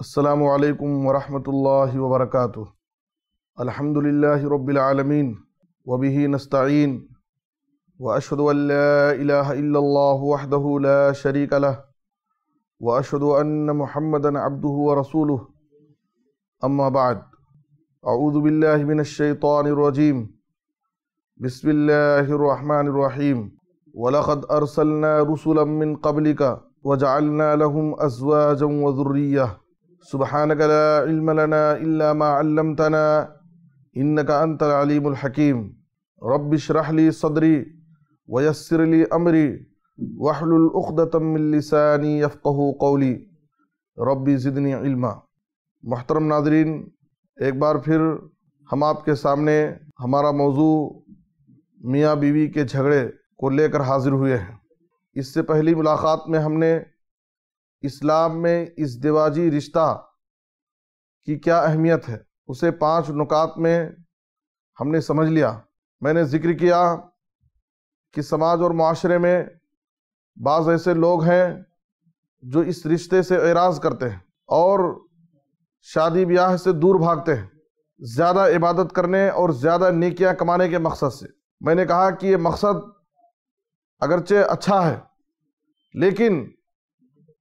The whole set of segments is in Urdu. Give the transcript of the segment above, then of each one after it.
السلام عليكم ورحمة الله وبركاته الحمد لله رب العالمين وبه نستعين وأشهد أن لا إله إلا الله وحده لا شريك له وأشهد أن محمدا عبده ورسوله أما بعد أعوذ بالله من الشيطان الرجيم بسم الله الرحمن الرحيم ولقد أرسلنا رسلا من قبلك وجعلنا لهم أزواجا وذرية سبحانک لا علم لنا الا ما علمتنا انکا انتہا علیم الحکیم شرح لی صدری ویسر اخدتا من لسانی یفقہ قولی ربی زدنی علما محترم ناظرین ایک بار پھر ہم آپ کے سامنے ہمارا موضوع میاں بیوی کے جھگڑے کو لے کر حاضر ہوئے ہیں اس سے پہلی ملاقات میں ہم نے اسلام میں اس رشتہ کی کیا اہمیت ہے اسے پانچ نکات میں ہم نے سمجھ لیا میں نے ذکر کیا کہ سماج اور معاشرے میں بعض ایسے لوگ ہیں جو اس رشتے سے اعراض کرتے ہیں اور شادی بیاہ سے دور بھاگتے ہیں زیادہ عبادت کرنے اور زیادہ نیکیاں کمانے کے مقصد سے میں نے کہا کہ یہ مقصد اگرچہ اچھا ہے لیکن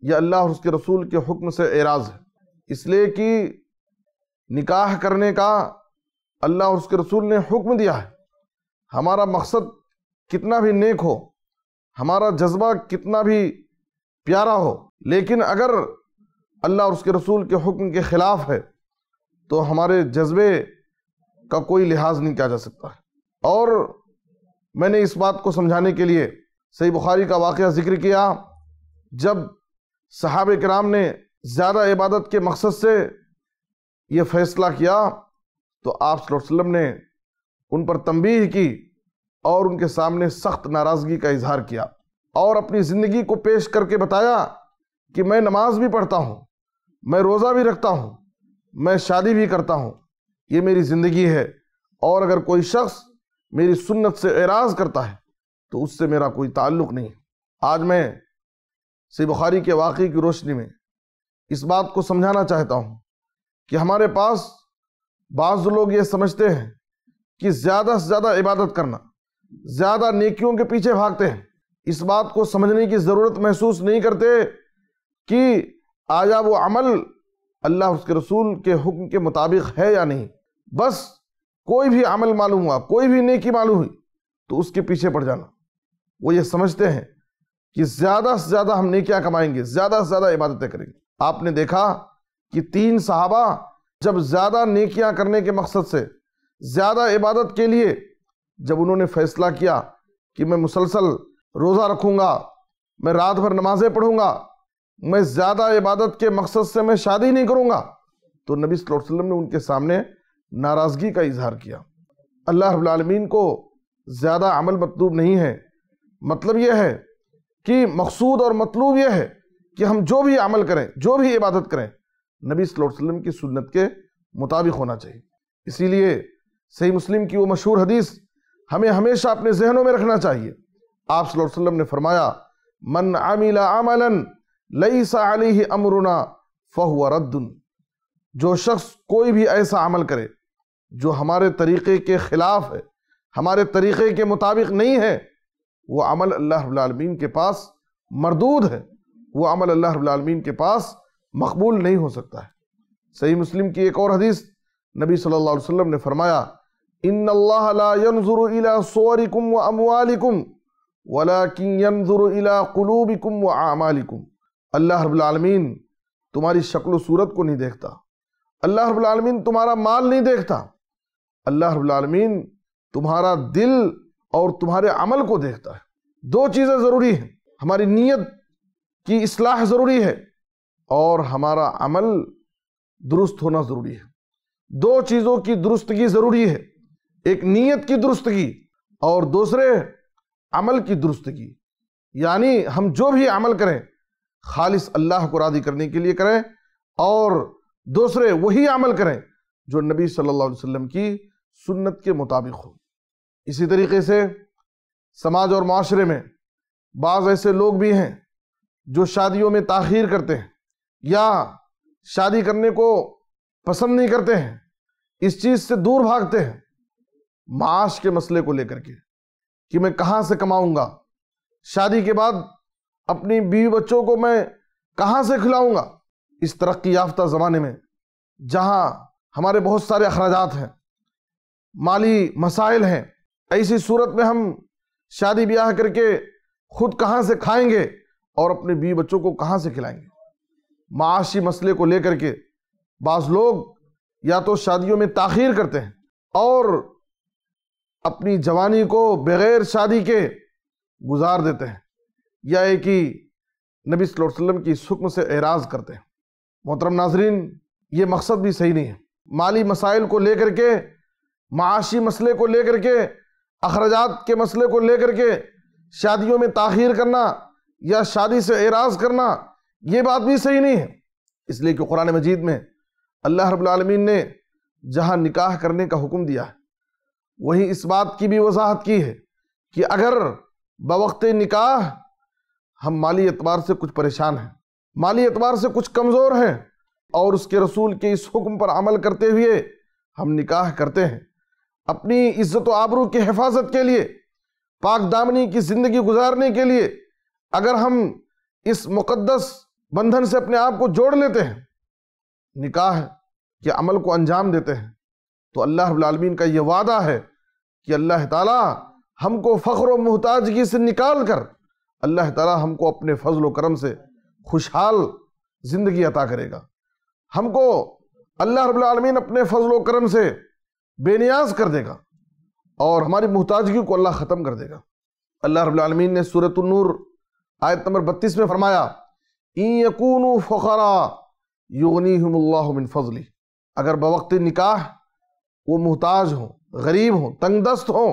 یا اللہ اور اس کے رسول کے حکم سے اعراض ہے اس لیے کہ نکاح کرنے کا اللہ اور اس کے رسول نے حکم دیا ہے ہمارا مقصد کتنا بھی نیک ہو ہمارا جذبہ کتنا بھی پیارا ہو لیکن اگر اللہ اور اس کے رسول کے حکم کے خلاف ہے تو ہمارے جذبے کا کوئی لحاظ نہیں کیا جا سکتا ہے اور میں نے اس بات کو سمجھانے کے لیے صحیح بخاری کا واقعہ ذکر کیا جب صحاب کرام نے زیادہ عبادت کے مقصد سے یہ فیصلہ کیا تو آپ صلی اللہ علیہ وسلم نے ان پر تنبیہ کی اور ان کے سامنے سخت ناراضگی کا اظہار کیا اور اپنی زندگی کو پیش کر کے بتایا کہ میں نماز بھی پڑھتا ہوں میں روزہ بھی رکھتا ہوں میں شادی بھی کرتا ہوں یہ میری زندگی ہے اور اگر کوئی شخص میری سنت سے اعراض کرتا ہے تو اس سے میرا کوئی تعلق نہیں آج میں سی بخاری کے واقعے کی روشنی میں اس بات کو سمجھانا چاہتا ہوں کہ ہمارے پاس بعض لوگ یہ سمجھتے ہیں کہ زیادہ سے زیادہ عبادت کرنا زیادہ نیکیوں کے پیچھے بھاگتے ہیں اس بات کو سمجھنے کی ضرورت محسوس نہیں کرتے کہ آیا وہ عمل اللہ اس کے رسول کے حکم کے مطابق ہے یا نہیں بس کوئی بھی عمل معلوم ہوا کوئی بھی نیکی معلوم ہوئی تو اس کے پیچھے پڑ جانا وہ یہ سمجھتے ہیں کہ زیادہ سے زیادہ ہم نیکیاں کمائیں گے زیادہ سے زیادہ عبادتیں کریں گے آپ نے دیکھا کہ تین صحابہ جب زیادہ نیکیاں کرنے کے مقصد سے زیادہ عبادت کے لیے جب انہوں نے فیصلہ کیا کہ میں مسلسل روزہ رکھوں گا میں رات بھر نمازیں پڑھوں گا میں زیادہ عبادت کے مقصد سے میں شادی نہیں کروں گا تو نبی صلی اللہ علیہ وسلم نے ان کے سامنے ناراضگی کا اظہار کیا اللہ رب العالمین کو زیادہ عمل مطلوب نہیں ہے مطلب یہ ہے مقصود اور مطلوب یہ ہے کہ ہم جو بھی عمل کریں جو بھی عبادت کریں نبی صلی اللہ علیہ وسلم کی سنت کے مطابق ہونا چاہیے اسی لیے صحیح مسلم کی وہ مشہور حدیث ہمیں ہمیشہ اپنے ذہنوں میں رکھنا چاہیے آپ صلی اللہ علیہ وسلم نے فرمایا من عمل عملا لیس علیہ امرنا فہو رد جو شخص کوئی بھی ایسا عمل کرے جو ہمارے طریقے کے خلاف ہے ہمارے طریقے کے مطابق نہیں ہے وہ عمل اللہ رب العالمین کے پاس مردود ہے وہ عمل اللہ رب العالمین کے پاس مقبول نہیں ہو سکتا ہے صحیح مسلم کی ایک اور حدیث نبی صلی اللہ علیہ وسلم نے فرمایا ان اللہ لا الی الی اللہ رب العالمین تمہاری شکل و صورت کو نہیں دیکھتا اللہ رب العالمین تمہارا مال نہیں دیکھتا اللہ رب العالمین تمہارا دل اور تمہارے عمل کو دیکھتا ہے دو چیزیں ضروری ہیں ہماری نیت کی اصلاح ضروری ہے اور ہمارا عمل درست ہونا ضروری ہے دو چیزوں کی درستگی ضروری ہے ایک نیت کی درستگی اور دوسرے عمل کی درستگی یعنی ہم جو بھی عمل کریں خالص اللہ کو راضی کرنے کے لیے کریں اور دوسرے وہی عمل کریں جو نبی صلی اللہ علیہ وسلم کی سنت کے مطابق ہو اسی طریقے سے سماج اور معاشرے میں بعض ایسے لوگ بھی ہیں جو شادیوں میں تاخیر کرتے ہیں یا شادی کرنے کو پسند نہیں کرتے ہیں اس چیز سے دور بھاگتے ہیں معاش کے مسئلے کو لے کر کے کہ میں کہاں سے کماؤں گا شادی کے بعد اپنی بیوی بچوں کو میں کہاں سے کھلاؤں گا اس ترقی یافتہ زمانے میں جہاں ہمارے بہت سارے اخراجات ہیں مالی مسائل ہیں ایسی صورت میں ہم شادی بیاہ کر کے خود کہاں سے کھائیں گے اور اپنے بیوی بچوں کو کہاں سے کھلائیں گے معاشی مسئلے کو لے کر کے بعض لوگ یا تو شادیوں میں تاخیر کرتے ہیں اور اپنی جوانی کو بغیر شادی کے گزار دیتے ہیں یا ایک ہی نبی صلی اللہ علیہ وسلم کی اس حکم سے اعراض کرتے ہیں محترم ناظرین یہ مقصد بھی صحیح نہیں ہے مالی مسائل کو لے کر کے معاشی مسئلے کو لے کر کے اخراجات کے مسئلے کو لے کر کے شادیوں میں تاخیر کرنا یا شادی سے اعراض کرنا یہ بات بھی صحیح نہیں ہے اس لیے کہ قرآن مجید میں اللہ رب العالمین نے جہاں نکاح کرنے کا حکم دیا ہے وہی اس بات کی بھی وضاحت کی ہے کہ اگر بوقت نکاح ہم مالی اعتبار سے کچھ پریشان ہیں مالی اعتبار سے کچھ کمزور ہیں اور اس کے رسول کے اس حکم پر عمل کرتے ہوئے ہم نکاح کرتے ہیں اپنی عزت و آبرو کی حفاظت کے لیے پاک دامنی کی زندگی گزارنے کے لیے اگر ہم اس مقدس بندھن سے اپنے آپ کو جوڑ لیتے ہیں نکاح کے عمل کو انجام دیتے ہیں تو اللہ رب العالمین کا یہ وعدہ ہے کہ اللہ تعالیٰ ہم کو فخر و محتاجگی سے نکال کر اللہ تعالیٰ ہم کو اپنے فضل و کرم سے خوشحال زندگی عطا کرے گا ہم کو اللہ رب العالمین اپنے فضل و کرم سے بے نیاز کر دے گا اور ہماری محتاجگی کو اللہ ختم کر دے گا اللہ رب العالمین نے سورة النور آیت نمبر بتیس میں فرمایا اِن يَكُونُوا يُغْنِيهُمُ اللَّهُ اگر بوقت نکاح وہ محتاج ہوں غریب ہوں تنگ دست ہوں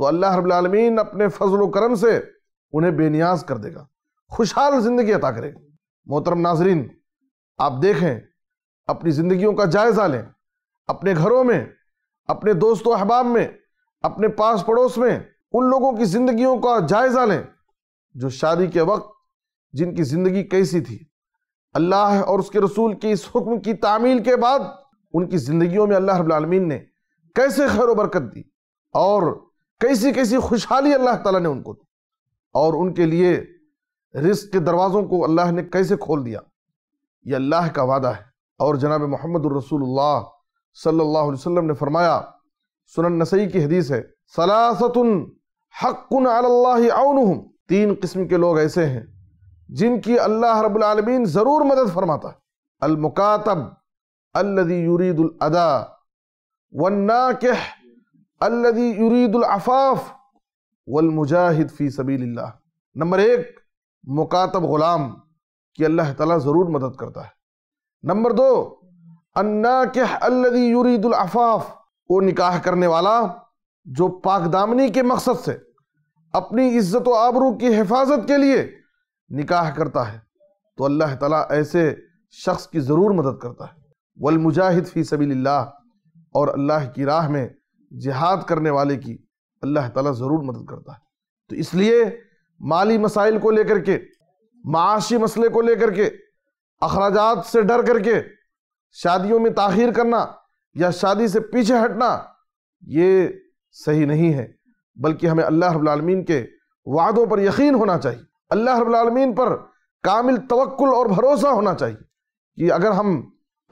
تو اللہ رب العالمین اپنے فضل و کرم سے انہیں بے نیاز کر دے گا خوشحال زندگی عطا کرے گا محترم ناظرین آپ دیکھیں اپنی زندگیوں کا جائزہ لیں اپنے گھروں میں اپنے دوست و احباب میں اپنے پاس پڑوس میں ان لوگوں کی زندگیوں کا جائزہ لیں جو شادی کے وقت جن کی زندگی کیسی تھی اللہ اور اس کے رسول کے اس حکم کی تعمیل کے بعد ان کی زندگیوں میں اللہ رب العالمین نے کیسے خیر و برکت دی اور کیسی کیسی خوشحالی اللہ تعالیٰ نے ان کو دی اور ان کے لیے رزق کے دروازوں کو اللہ نے کیسے کھول دیا یہ اللہ کا وعدہ ہے اور جناب محمد الرسول اللہ صلی اللہ علیہ وسلم نے فرمایا سنن نسائی کی حدیث ہے سلاست حق علی اللہ عونہم تین قسم کے لوگ ایسے ہیں جن کی اللہ رب العالمین ضرور مدد فرماتا ہے المکاتب الذي يريد الادا والناکح الذي يريد العفاف والمجاہد فی سبیل اللہ نمبر ایک مکاتب غلام کی اللہ تعالیٰ ضرور مدد کرتا ہے نمبر دو اللہ کے یرید العفاف وہ نکاح کرنے والا جو پاک دامنی کے مقصد سے اپنی عزت و آبرو کی حفاظت کے لیے نکاح کرتا ہے تو اللہ تعالیٰ ایسے شخص کی ضرور مدد کرتا ہے والمجاہد فی سبیل اللہ اور اللہ کی راہ میں جہاد کرنے والے کی اللہ تعالیٰ ضرور مدد کرتا ہے تو اس لیے مالی مسائل کو لے کر کے معاشی مسئلے کو لے کر کے اخراجات سے ڈر کر کے شادیوں میں تاخیر کرنا یا شادی سے پیچھے ہٹنا یہ صحیح نہیں ہے بلکہ ہمیں اللہ رب العالمین کے وعدوں پر یقین ہونا چاہیے اللہ رب العالمین پر کامل توقل اور بھروسہ ہونا چاہیے کہ اگر ہم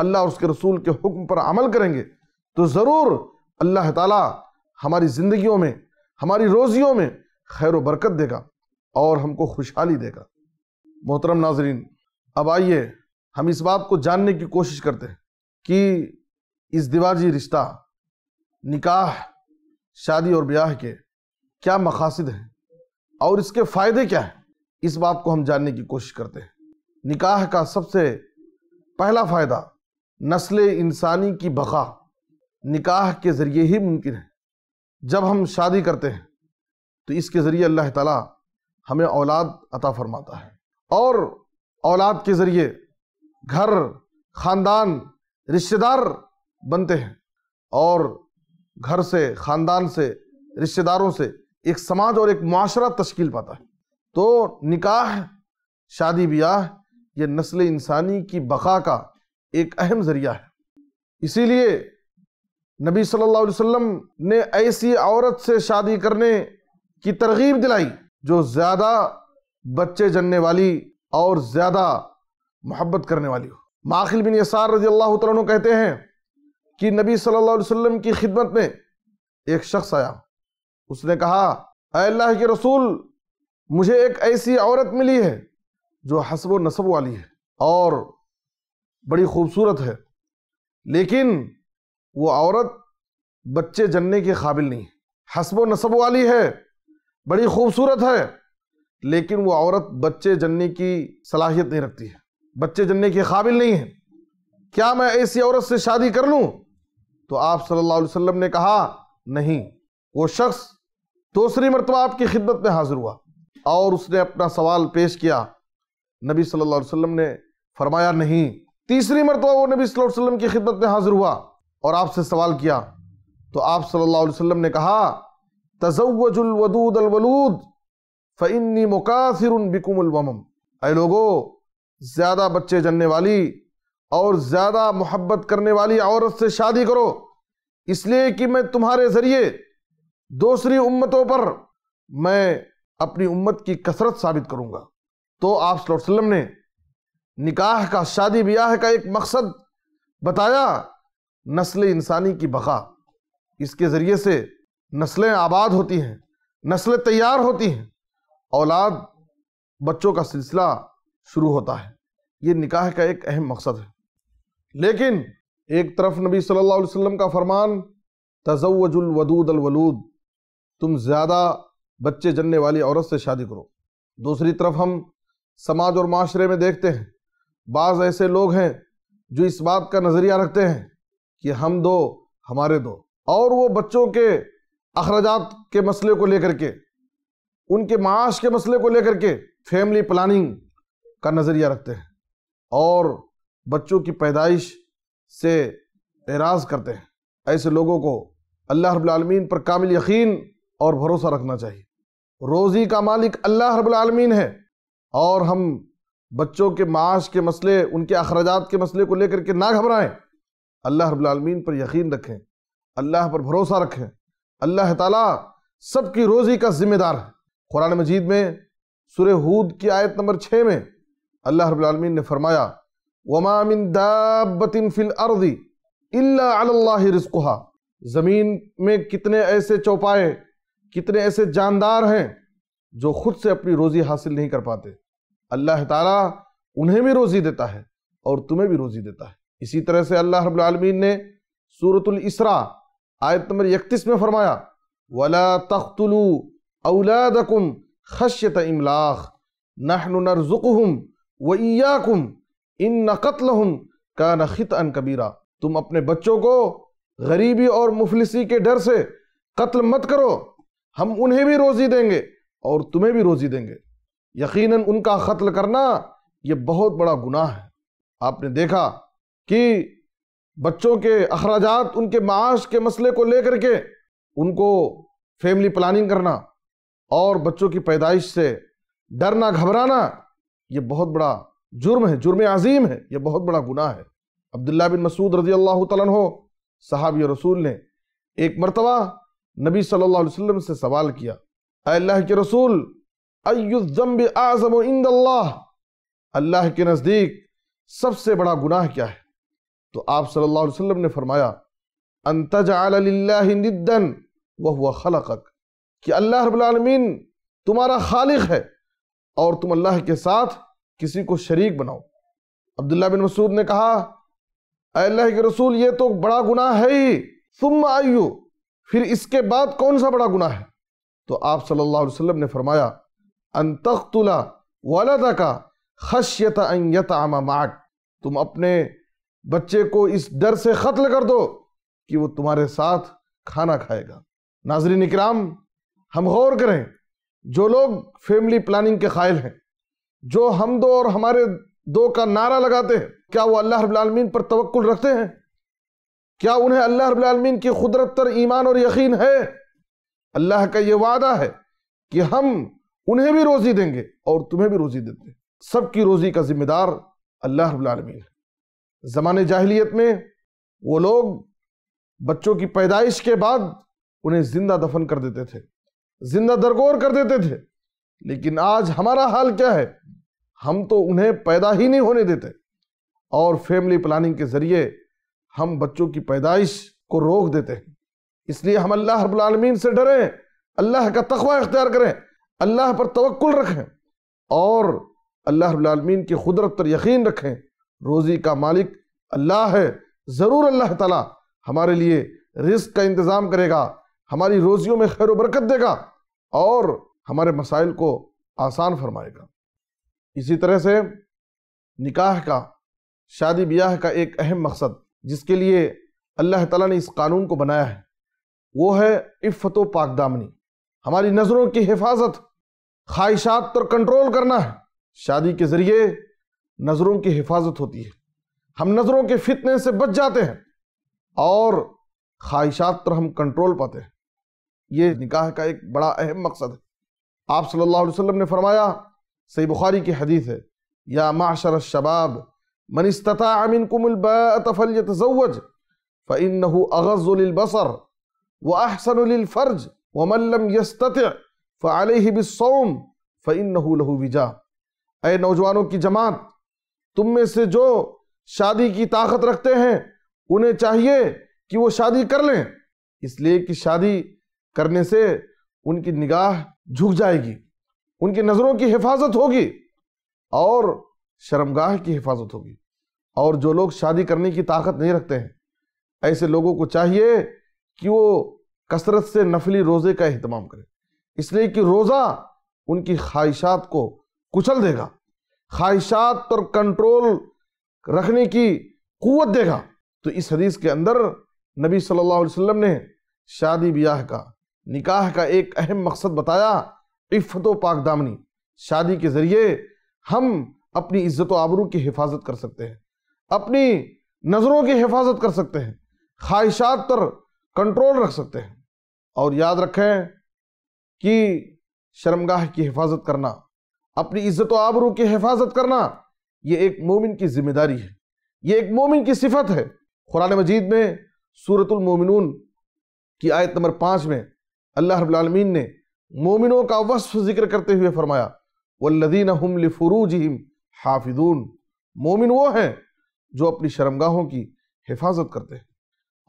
اللہ اور اس کے رسول کے حکم پر عمل کریں گے تو ضرور اللہ تعالی ہماری زندگیوں میں ہماری روزیوں میں خیر و برکت دے گا اور ہم کو خوشحالی دے گا محترم ناظرین اب آئیے ہم اس بات کو جاننے کی کوشش کرتے ہیں کہ اس دیواجی رشتہ نکاح شادی اور بیاہ کے کیا مقاصد ہیں اور اس کے فائدے کیا ہیں اس بات کو ہم جاننے کی کوشش کرتے ہیں نکاح کا سب سے پہلا فائدہ نسل انسانی کی بقا نکاح کے ذریعے ہی ممکن ہے جب ہم شادی کرتے ہیں تو اس کے ذریعے اللہ تعالی ہمیں اولاد عطا فرماتا ہے اور اولاد کے ذریعے گھر خاندان رشتہ دار بنتے ہیں اور گھر سے خاندان سے رشتہ داروں سے ایک سماج اور ایک معاشرہ تشکیل پاتا ہے تو نکاح شادی بیاہ یہ نسل انسانی کی بقا کا ایک اہم ذریعہ ہے اسی لیے نبی صلی اللہ علیہ وسلم نے ایسی عورت سے شادی کرنے کی ترغیب دلائی جو زیادہ بچے جننے والی اور زیادہ محبت کرنے والی ہو ماخل بن یسار رضی اللہ کہتے ہیں کہ نبی صلی اللہ علیہ وسلم کی خدمت میں ایک شخص آیا اس نے کہا اے اللہ کے رسول مجھے ایک ایسی عورت ملی ہے جو حسب و نصب والی ہے اور بڑی خوبصورت ہے لیکن وہ عورت بچے جننے کے قابل نہیں حسب و نصب والی ہے بڑی خوبصورت ہے لیکن وہ عورت بچے جننے کی صلاحیت نہیں رکھتی ہے بچے جننے کے قابل نہیں ہیں کیا میں ایسی عورت سے شادی کر لوں تو آپ صلی اللہ علیہ وسلم نے کہا نہیں وہ شخص دوسری مرتبہ آپ کی خدمت میں حاضر ہوا اور اس نے اپنا سوال پیش کیا نبی صلی اللہ علیہ وسلم نے فرمایا نہیں تیسری مرتبہ وہ نبی صلی اللہ علیہ وسلم کی خدمت میں حاضر ہوا اور آپ سے سوال کیا تو آپ صلی اللہ علیہ وسلم نے کہا تزوج الودود الولود اے لوگو زیادہ بچے جننے والی اور زیادہ محبت کرنے والی عورت سے شادی کرو اس لیے کہ میں تمہارے ذریعے دوسری امتوں پر میں اپنی امت کی کثرت ثابت کروں گا تو آپ صلی اللہ علیہ وسلم نے نکاح کا شادی بیاہ کا ایک مقصد بتایا نسل انسانی کی بقا اس کے ذریعے سے نسلیں آباد ہوتی ہیں نسلیں تیار ہوتی ہیں اولاد بچوں کا سلسلہ شروع ہوتا ہے یہ نکاح کا ایک اہم مقصد ہے لیکن ایک طرف نبی صلی اللہ علیہ وسلم کا فرمان تزوج الودود الولود تم زیادہ بچے جننے والی عورت سے شادی کرو دوسری طرف ہم سماج اور معاشرے میں دیکھتے ہیں بعض ایسے لوگ ہیں جو اس بات کا نظریہ رکھتے ہیں کہ ہم دو ہمارے دو اور وہ بچوں کے اخراجات کے مسئلے کو لے کر کے ان کے معاش کے مسئلے کو لے کر کے فیملی پلاننگ کا نظریہ رکھتے ہیں اور بچوں کی پیدائش سے اعراض کرتے ہیں ایسے لوگوں کو اللہ رب العالمین پر کامل یقین اور بھروسہ رکھنا چاہیے روزی کا مالک اللہ رب العالمین ہے اور ہم بچوں کے معاش کے مسئلے ان کے اخراجات کے مسئلے کو لے کر کے نہ گھبرائیں اللہ رب العالمین پر یقین رکھیں اللہ پر بھروسہ رکھیں اللہ تعالیٰ سب کی روزی کا ذمہ دار ہے قرآن مجید میں سورہ ہود کی آیت نمبر چھ میں اللہ رب العالمین نے فرمایا وَمَا مِن دَابَّتٍ فِي الْأَرْضِ إِلَّا عَلَى اللَّهِ رِزْقُهَا زمین میں کتنے ایسے چوپائے کتنے ایسے جاندار ہیں جو خود سے اپنی روزی حاصل نہیں کر پاتے اللہ تعالیٰ انہیں بھی روزی دیتا ہے اور تمہیں بھی روزی دیتا ہے اسی طرح سے اللہ رب العالمین نے سورة الاسراء آیت نمبر یکتیس میں فرمایا وَلَا تَقْتُلُوا أَوْلَادَكُمْ خَشْيَةَ إِمْلَاخ نَحْنُ نَرْزُقُهُمْ وَإِيَّاكُمْ إِنَّ قَتْلَهُمْ كَانَ خِطْعًا كَبِيرًا تم اپنے بچوں کو غریبی اور مفلسی کے ڈر سے قتل مت کرو ہم انہیں بھی روزی دیں گے اور تمہیں بھی روزی دیں گے یقیناً ان کا قتل کرنا یہ بہت بڑا گناہ ہے آپ نے دیکھا کہ بچوں کے اخراجات ان کے معاش کے مسئلے کو لے کر کے ان کو فیملی پلاننگ کرنا اور بچوں کی پیدائش سے ڈرنا گھبرانا یہ بہت بڑا جرم ہے جرم عظیم ہے یہ بہت بڑا گناہ ہے عبداللہ بن مسعود رضی اللہ تعالیٰ عنہ صحابی رسول نے ایک مرتبہ نبی صلی اللہ علیہ وسلم سے سوال کیا اے اللہ اللہ اللہ کے کے رسول اعظم نزدیک سب سے بڑا گناہ کیا ہے تو آپ صلی اللہ علیہ وسلم نے فرمایا للہ خلقک کہ اللہ رب العالمین تمہارا خالق ہے اور تم اللہ کے ساتھ کسی کو شریک بناؤ عبداللہ بن مسعود نے کہا اے اللہ کے رسول یہ تو بڑا گناہ ہے ہی ثم آئیو پھر اس کے بعد کون سا بڑا گناہ ہے تو آپ صلی اللہ علیہ وسلم نے فرمایا ان تختلا ولدک خشیت ان یتعم معک تم اپنے بچے کو اس ڈر سے قتل کر دو کہ وہ تمہارے ساتھ کھانا کھائے گا ناظرین اکرام ہم غور کریں جو لوگ فیملی پلاننگ کے خائل ہیں جو ہم دو اور ہمارے دو کا نعرہ لگاتے ہیں کیا وہ اللہ رب العالمین پر توقل رکھتے ہیں کیا انہیں اللہ رب العالمین کی قدرت تر ایمان اور یقین ہے اللہ کا یہ وعدہ ہے کہ ہم انہیں بھی روزی دیں گے اور تمہیں بھی روزی دیتے ہیں سب کی روزی کا ذمہ دار اللہ رب العالمین ہے زمان جاہلیت میں وہ لوگ بچوں کی پیدائش کے بعد انہیں زندہ دفن کر دیتے تھے زندہ درگور کر دیتے تھے لیکن آج ہمارا حال کیا ہے ہم تو انہیں پیدا ہی نہیں ہونے دیتے اور فیملی پلاننگ کے ذریعے ہم بچوں کی پیدائش کو روک دیتے ہیں اس لیے ہم اللہ رب العالمین سے ڈریں اللہ کا تقوی اختیار کریں اللہ پر توکل رکھیں اور اللہ رب العالمین کی قدرت پر یقین رکھیں روزی کا مالک اللہ ہے ضرور اللہ تعالی ہمارے لیے رزق کا انتظام کرے گا ہماری روزیوں میں خیر و برکت دے گا اور ہمارے مسائل کو آسان فرمائے گا اسی طرح سے نکاح کا شادی بیاہ کا ایک اہم مقصد جس کے لیے اللہ تعالیٰ نے اس قانون کو بنایا ہے وہ ہے عفت و پاک دامنی ہماری نظروں کی حفاظت خواہشات پر کنٹرول کرنا ہے شادی کے ذریعے نظروں کی حفاظت ہوتی ہے ہم نظروں کے فتنے سے بچ جاتے ہیں اور خواہشات پر ہم کنٹرول پاتے ہیں یہ نکاح کا ایک بڑا اہم مقصد ہے آپ صلی اللہ علیہ وسلم نے فرمایا صحیح بخاری کی حدیث ہے یا معشر الشباب من استطاع منکم الباء فلیتزوج فإنه اغز للبصر واحسن للفرج ومن لم يستطع فعليه بالصوم فإنه له وجا اے نوجوانوں کی جماعت تم میں سے جو شادی کی طاقت رکھتے ہیں انہیں چاہیے کہ وہ شادی کر لیں اس لیے کہ شادی کرنے سے ان کی نگاہ جھک جائے گی ان کی نظروں کی حفاظت ہوگی اور شرمگاہ کی حفاظت ہوگی اور جو لوگ شادی کرنے کی طاقت نہیں رکھتے ہیں ایسے لوگوں کو چاہیے کہ وہ کثرت سے نفلی روزے کا اہتمام کرے اس لیے کہ روزہ ان کی خواہشات کو کچل دے گا خواہشات پر کنٹرول رکھنے کی قوت دے گا تو اس حدیث کے اندر نبی صلی اللہ علیہ وسلم نے شادی بیاہ کا نکاح کا ایک اہم مقصد بتایا عفت و پاک دامنی شادی کے ذریعے ہم اپنی عزت و آبرو کی حفاظت کر سکتے ہیں اپنی نظروں کی حفاظت کر سکتے ہیں خواہشات پر کنٹرول رکھ سکتے ہیں اور یاد رکھیں کہ شرمگاہ کی حفاظت کرنا اپنی عزت و آبرو کی حفاظت کرنا یہ ایک مومن کی ذمہ داری ہے یہ ایک مومن کی صفت ہے قرآن مجید میں سورة المومنون کی آیت نمبر پانچ میں اللہ رب العالمین نے مومنوں کا وصف ذکر کرتے ہوئے فرمایا والذین ہم لفروجہم حافظون مومن وہ ہیں جو اپنی شرمگاہوں کی حفاظت کرتے ہیں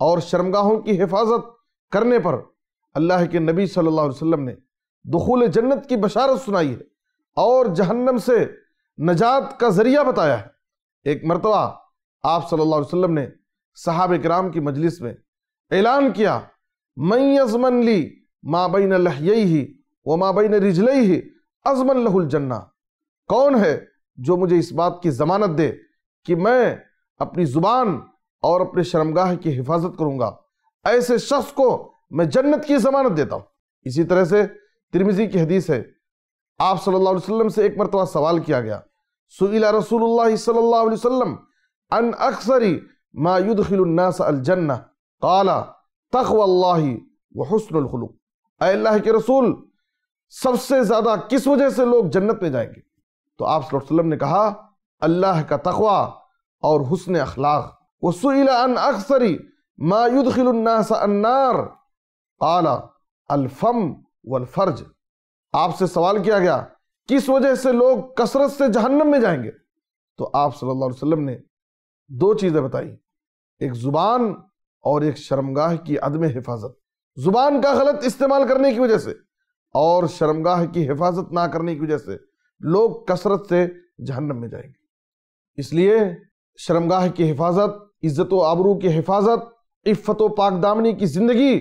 اور شرمگاہوں کی حفاظت کرنے پر اللہ کے نبی صلی اللہ علیہ وسلم نے دخول جنت کی بشارت سنائی ہے اور جہنم سے نجات کا ذریعہ بتایا ہے ایک مرتبہ آپ صلی اللہ علیہ وسلم نے صحابہ کرام کی مجلس میں اعلان کیا لی ما بین لہیئی و ما بین ازمن لہ الجنہ کون ہے جو مجھے اس بات کی ضمانت کہ میں اپنی زبان اور اپنے شرمگاہ کی حفاظت کروں گا ایسے شخص کو میں جنت کی ضمانت دیتا ہوں اسی طرح سے ترمیزی کی حدیث ہے آپ صلی اللہ علیہ وسلم سے ایک مرتبہ سوال کیا گیا سعلہ رسول اللہ صلی اللہ علیہ وسلم کالا وحسن الخلق اے اللہ کے رسول سب سے زیادہ کس وجہ سے لوگ جنت میں جائیں گے تو آپ صلی اللہ علیہ وسلم نے کہا اللہ کا تقوی اور حسن اخلاق أَخْسَرِ مَا يُدْخِلُ النَّاسَ النَّارِ الفم الْفَمْ وَالْفَرْجِ آپ سے سوال کیا گیا کس وجہ سے لوگ کثرت سے جہنم میں جائیں گے تو آپ صلی اللہ علیہ وسلم نے دو چیزیں بتائی ایک زبان اور ایک شرمگاہ کی عدم حفاظت زبان کا غلط استعمال کرنے کی وجہ سے اور شرمگاہ کی حفاظت نہ کرنے کی وجہ سے لوگ کثرت سے جہنم میں جائیں گے اس لیے شرمگاہ کی حفاظت عزت و آبرو کی حفاظت عفت و پاک دامنی کی زندگی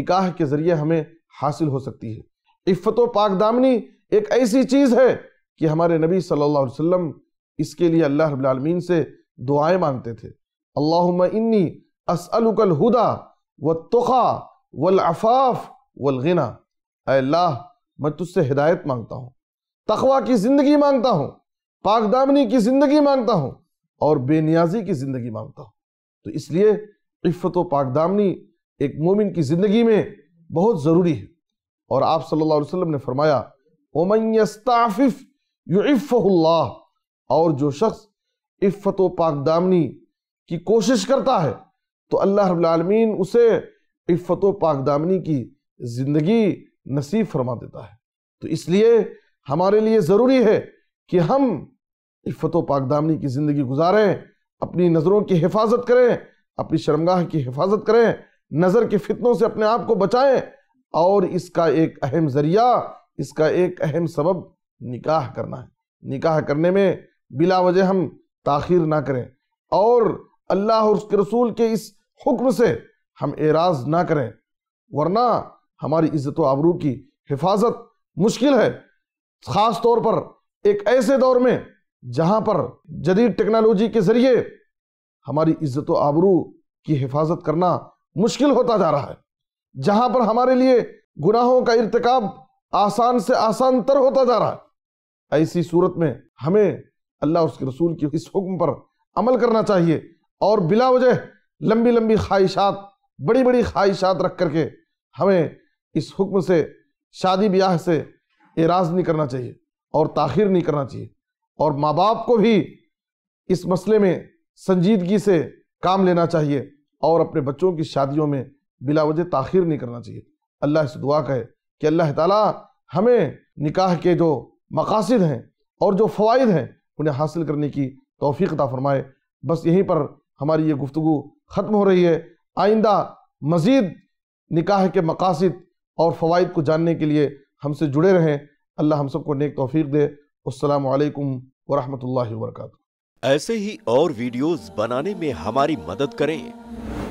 نکاح کے ذریعے ہمیں حاصل ہو سکتی ہے عفت و پاک دامنی ایک ایسی چیز ہے کہ ہمارے نبی صلی اللہ علیہ وسلم اس کے لیے اللہ رب العالمین سے دعائیں مانگتے تھے اللہم انی اسألوک الہدا والتقا والعفاف والغنا اے اللہ میں تجھ سے ہدایت مانگتا ہوں تقوی کی زندگی مانگتا ہوں پاک دامنی کی زندگی مانگتا ہوں اور بے نیازی کی زندگی مانگتا ہوں تو اس لیے عفت و پاک دامنی ایک مومن کی زندگی میں بہت ضروری ہے اور آپ صلی اللہ علیہ وسلم نے فرمایا يُعِفَّهُ اللہ اور جو شخص عفت و پاک دامنی کی کوشش کرتا ہے تو اللہ رب العالمین اسے عفت و پاکدامنی کی زندگی نصیب فرما دیتا ہے تو اس لیے ہمارے لیے ضروری ہے کہ ہم عفت و پاکدامنی کی زندگی گزاریں اپنی نظروں کی حفاظت کریں اپنی شرمگاہ کی حفاظت کریں نظر کے فتنوں سے اپنے آپ کو بچائیں اور اس کا ایک اہم ذریعہ اس کا ایک اہم سبب نکاح کرنا ہے نکاح کرنے میں بلا وجہ ہم تاخیر نہ کریں اور اللہ اور اس کے رسول کے اس حکم سے ہم اعراض نہ کریں ورنہ ہماری عزت و آبرو کی حفاظت مشکل ہے خاص طور پر ایک ایسے دور میں جہاں پر جدید ٹیکنالوجی کے ذریعے ہماری عزت و آبرو کی حفاظت کرنا مشکل ہوتا جا رہا ہے جہاں پر ہمارے لیے گناہوں کا ارتکاب آسان سے آسان تر ہوتا جا رہا ہے ایسی صورت میں ہمیں اللہ اس کے رسول کی اس حکم پر عمل کرنا چاہیے اور بلا وجہ لمبی لمبی خواہشات بڑی بڑی خواہشات رکھ کر کے ہمیں اس حکم سے شادی بیاہ سے اعراض نہیں کرنا چاہیے اور تاخیر نہیں کرنا چاہیے اور ماں باپ کو بھی اس مسئلے میں سنجیدگی سے کام لینا چاہیے اور اپنے بچوں کی شادیوں میں بلا وجہ تاخیر نہیں کرنا چاہیے اللہ اس دعا کہے کہ اللہ تعالیٰ ہمیں نکاح کے جو مقاصد ہیں اور جو فوائد ہیں انہیں حاصل کرنے کی توفیق عطا فرمائے بس یہیں پر ہماری یہ گفتگو ختم ہو رہی ہے آئندہ مزید نکاح کے مقاصد اور فوائد کو جاننے کے لیے ہم سے جڑے رہیں اللہ ہم سب کو نیک توفیق دے السلام علیکم ورحمۃ اللہ وبرکاتہ ایسے ہی اور ویڈیوز بنانے میں ہماری مدد کریں